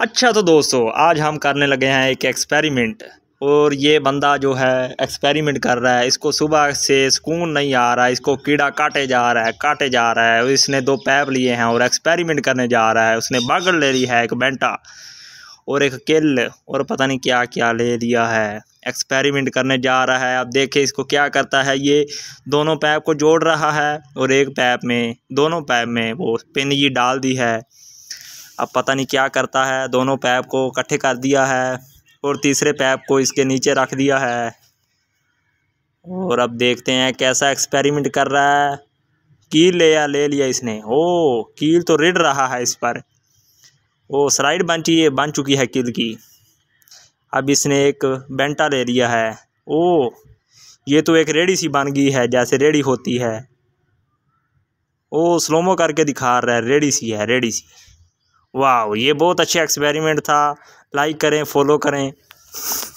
अच्छा तो दोस्तों आज हम करने लगे हैं एक एक्सपेरिमेंट और ये बंदा जो है एक्सपेरिमेंट कर रहा है इसको सुबह से सुकून नहीं आ रहा है इसको कीड़ा काटे जा रहा है काटे जा रहा है इसने दो पैप लिए हैं और एक्सपेरिमेंट करने जा रहा है उसने बागड़ ले ली है एक बेंटा और एक किल और पता नहीं क्या क्या ले लिया है एक्सपेरिमेंट करने जा रहा है अब देखे इसको क्या करता है ये दोनों पैप को जोड़ रहा है और एक पैप में दोनों पैप में वो पिन ये डाल दी है अब पता नहीं क्या करता है दोनों पैप को इकट्ठे कर दिया है और तीसरे पैप को इसके नीचे रख दिया है और अब देखते हैं कैसा एक्सपेरिमेंट कर रहा है कील ले या ले लिया इसने ओ कील तो रिड रहा है इस पर ओ स्लाइड बन है बन चुकी है कील की अब इसने एक बेंटा ले लिया है ओ ये तो एक रेडी सी बन गई है जैसे रेडी होती है ओ स्लोमो करके दिखा रहा है रेडी सी है रेडी सी वाह ये बहुत अच्छा एक्सपेरिमेंट था लाइक करें फॉलो करें